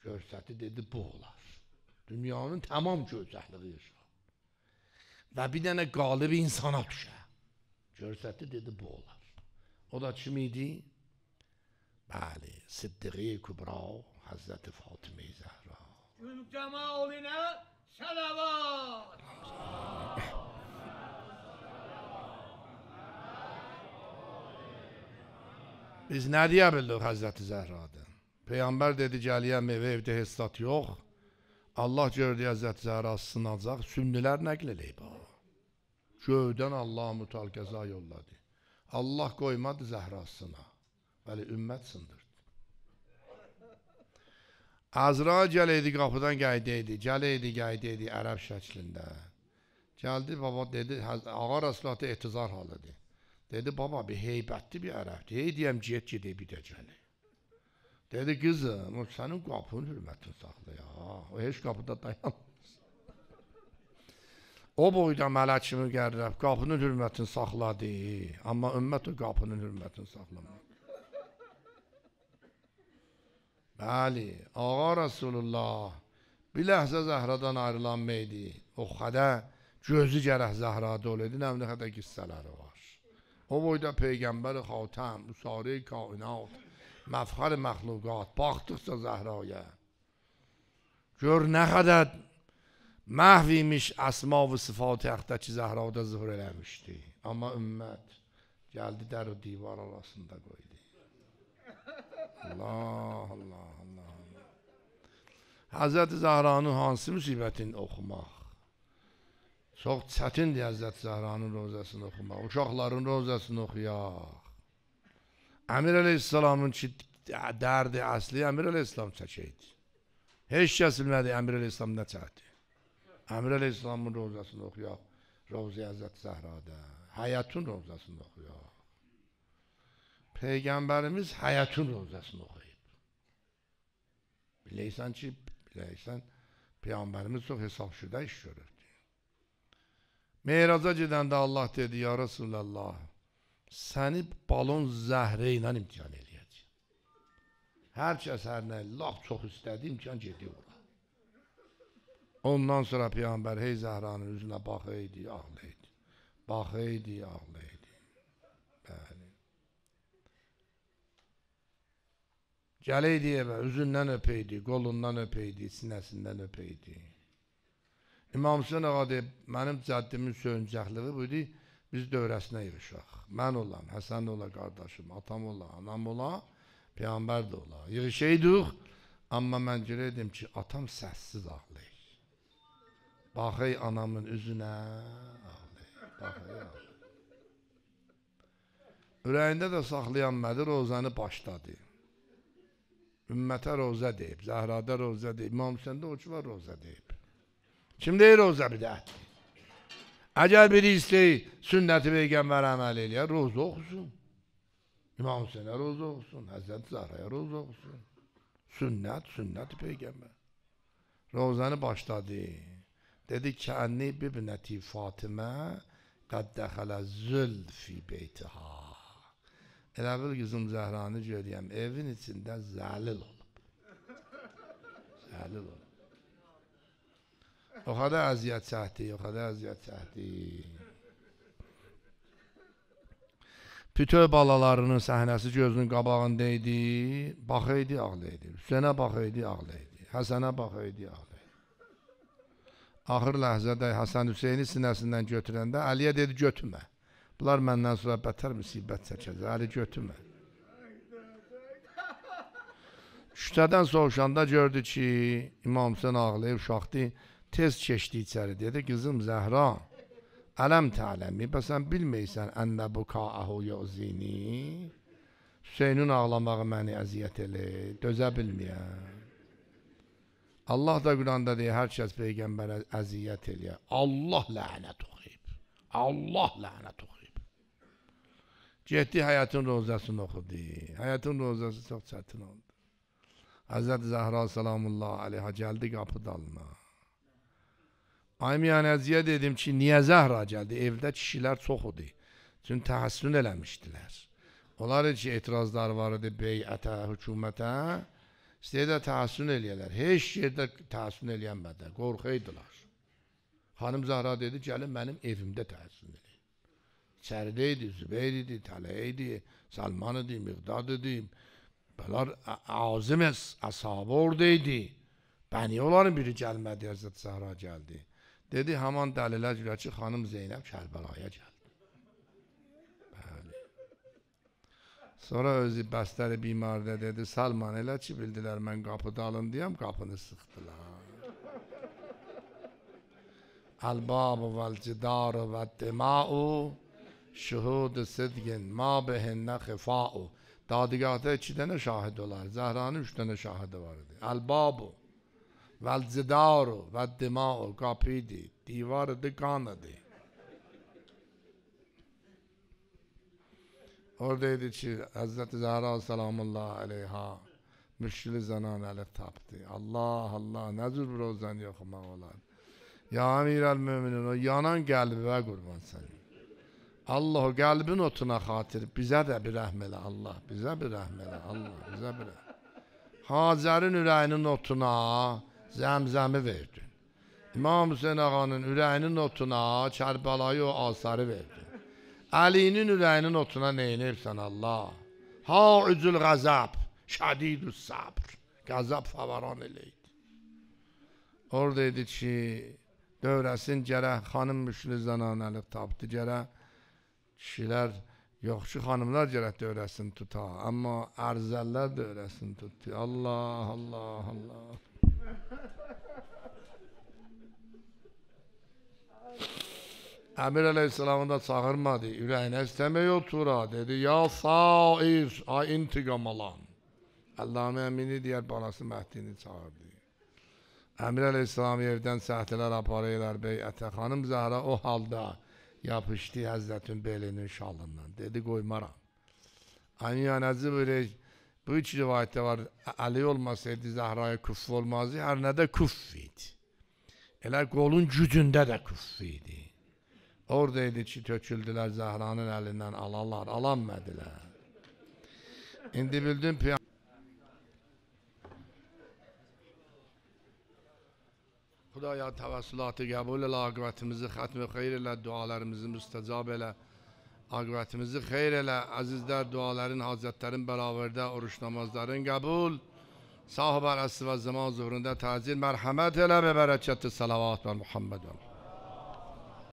görsəti dedi, bu olar. Dünyanın tamam gözəlliyi yığışa. Və bir dənə qalib insana düşə. Görsəti dedi, bu olar. O da kim idi? Bəli, Siddiqi Kübra, Həzrəti Fatimə Zəhra. Gül cəmalinə sələvat. (laughs) Biz nə deyə bildik Həzrəti Zəhradan? Peyğəmbər dedi gəliyə meyvə evdə hestat yox. Allah gördü Həzrəti Zəhra sınacaq. Sünnilər nəql eləyib o. Gövdən Allah mütal qəza yolladı. Allah qoymadı Zəhrasına. Bəli, ümmət sındırdı. Azra gələydi qapıdan qaydəydi, gələydi qaydəydi ərəb şəklində. Gəldi baba dedi, hə, ağa rəsulatı etizar halıdır. Dedi baba bir heybətli bir ərəbdir. Hey deyəm get gedib bitəcəni. Dedi qızım, sənin qapının hürmətini saxlaya. O heç qapıda dayanmır. o boyda mələk kimi gərirəb, qapının hürmətini saxladı. Amma ümmət o qapının hürmətini saxlamır. Bəli, ağa Rasulullah bir ləhzə Zəhradan ayrılan meydi. O xədə gözü gərək Zəhradə olaydı, nəmli xədə qissələri var. او هویدا پیغمبر خاتم ساره کائنات مفخر مخلوقات باخت تو زهرایه جور نخدد محوی میش اسما و صفات اخته چی زهرا اما امت جلدی در و دیوار آراسون گویدی الله الله الله حضرت زهرانو هانسی مصیبت این اخماخ Çox çətindir Həzrət Zəhranın rozəsini oxumaq. Uşaqların rozəsini oxuyaq. Əmir əleyhissalamın ki, dərdi əsli Əmir əleyhissalam çəkəydi. Heç kəs bilmədi Əmir əleyhissalam nə çəkdi. Əmir əleyhissalamın rozəsini oxuyaq. Rovzi Həzrət Zəhrada. Həyatın rozəsini oxuyaq. Peyğəmbərimiz həyatın rozəsini oxuyub. Biləysən ki, biləysən Peyğəmbərimiz çox hesabşıda iş görür. Meyraca gedəndə Allah dedi, ya Rasulallah, səni balon zəhri ilə imtihan eləyəcək. Hər kəs hər nə, laf çox istədi, imkan gedir ora. Ondan sonra Peyğəmbər hey zəhranın üzünə baxıydı, ağlaydı. Baxıydı, ağlaydı. Bəli. Gələydi evə, üzündən öpəydi, qolundan öpəydi, sinəsindən öpəydi. İmam Hüseyin ağa deyib, mənim cəddimin söyüncəqliyi buydu, biz dövrəsinə yığışaq. Mən olan, Həsən ola qardaşım, atam ola, anam ola, Peyğəmbər də ola. Yığışayduq, amma mən görəydim ki, atam səssiz ağlayır. Baxay anamın üzünə, ağlayır, baxay ağlayır. Ürəyində də saxlayan mədir, rozəni başladı. Ümmətə rozə deyib, Zəhrada rozə deyib, İmam Hüseyndə oçu var rozə deyib. Şimdi روزه بدهد اگر بریسته سنت پیغمبر عمل الیه روزه okusun. İmam Hüseyin'e roza okusun. Hazreti Zahra'ya roza okusun. Sünnet, sünnet peygamber. Rozanı başladı. Dedi ki anne bibneti Fatime kad dehala zülfi beytiha. Elə bil kızım Zahranı göreyim. Evin içinde zəlil olup. zəlil olub. O kadar az yat saati, o kadar az yat saati. Pütö balalarının səhnəsi gözünün qabağında idi, baxıydı, ağlaydı. Hüseynə baxıydı, ağlaydı. Həsənə baxıydı, ağlaydı. Axır ləhzədə Həsən Hüseyni sinəsindən götürəndə Əliyə dedi, götürmə. Bunlar məndən sonra bətər müsibət çəkəcək, Əli götürmə. Şütədən soğuşanda gördü ki, İmam Hüseyin ağlayıb, uşaqdı tez keçdi içəri. Dedi, qızım Zəhra, ələm tələmi, bəsən bilməysən ənnə bu kaahu yozini. Hüseynin ağlamağı məni əziyyət eləyir, dözə bilməyəm. Allah da Quranda deyir, hər kəs Peyğəmbərə əziyyət eləyər. Allah lənət oxuyub. Allah lənət oxuyub. Getdi həyatın rozasını oxudu. Həyatın rozası çox çətin oldu. Hazreti Zahra salamullah aleyha gəldi qapı dalına. Aimiyanəziyə dedim ki, niyə Zəhra gəldi? Evdə kişilər çox idi. Çünki təhəssün eləmişdilər. Onlar ki, etirazlar var idi beyətə, hökumətə. İstəyədə təhəssün eləyələr. Heç yerdə təhəssün eləyənmədilər, qorxuydular. Xanım Zəhra dedi, gəlin mənim evimdə təhəssün eləyin. İçəridə idi, Zübeyir idi, Tələ idi, Salman idi, Miqdad idi. Bunlar azim əshabı oradaydı. Bəniyə onların biri gəlmədi, Həzrət Zəhra gəldi. dedi haman دلیل جورچی خانم زینب کربلایه geldi بله Sonra özü bəstəri bimarda dedi, Salman bildiler ki kapıda alın diyem kapını qapını sıxdılar. albabu vel cidaru ve dema'u şuhudu sidgin ma behinnə xifa'u Dadigahda iki dənə şahid olar. Zəhranın üç dənə şahidi vardı. idi. والجدار والدماء de دیوار دکانdı. Oradaydı ki Hazreti Zahra salamullah aleyha müşkili zanan ele taptı. Allah Allah ne zülbür ozan yokumak olan. Ya amir el müminin o yanan kalbime kurban senin. Allah o kalbin otuna xatir bize de bir rəhmələ Allah, bize bir rəhmələ Allah, bize bir rəhmələ. Hacərin ürəyinin otuna, Zəmzəmi verdin. İmam Hüseyin ağanın ürəyinin otuna Kərbəlayı o asarı verdin. Əlinin ürəyinin otuna neynirsən Allah? Ha ücül qəzəb, şədidü sabr. Qəzəb favaran eləydi. Orada idi ki, dövrəsin gərək xanım müşlü zənanəli tapdı, gərək kişilər, yoxçu xanımlar gərək dövrəsini tuta, amma ərzəllər dövrəsini tutdu. Allah, Allah, Allah. (laughs) Əmir Aleyhisselam'ı da çağırmadı. Ürəyinə istəmək otura. Dedi, ya sair, ay intiqam alan. Allah'ın əmini deyər, balası məhdini çağırdı. Əmir Aleyhisselam evdən səhdələr aparırlar. Bey Ətə xanım Zəhra o halda yapışdı Həzrətin belinin şalından. Dedi, qoymaram. Aniyan əzib eləyir. Bu üç rivayette var. Ali olmasaydı Zahra'ya küffü olmazdı. Her ne de küffiydi. Elə qolun cüdünde de küffü idi. ki, töküldülər Zahra'nın elinden alarlar, alanmadılar. İndi bildim piyam Xudaya təvəssülatı qəbul elə, aqibətimizi xətmi xeyr elə, dualarımızı müstəcab elə. Akıbetimizi hayır eyle azizler duaların, hazretlerin beraberinde, oruç namazların kabul. Sahib-i ve zaman zuhurunda tazir merhamet eyle ve bereketli salavat ve Muhammed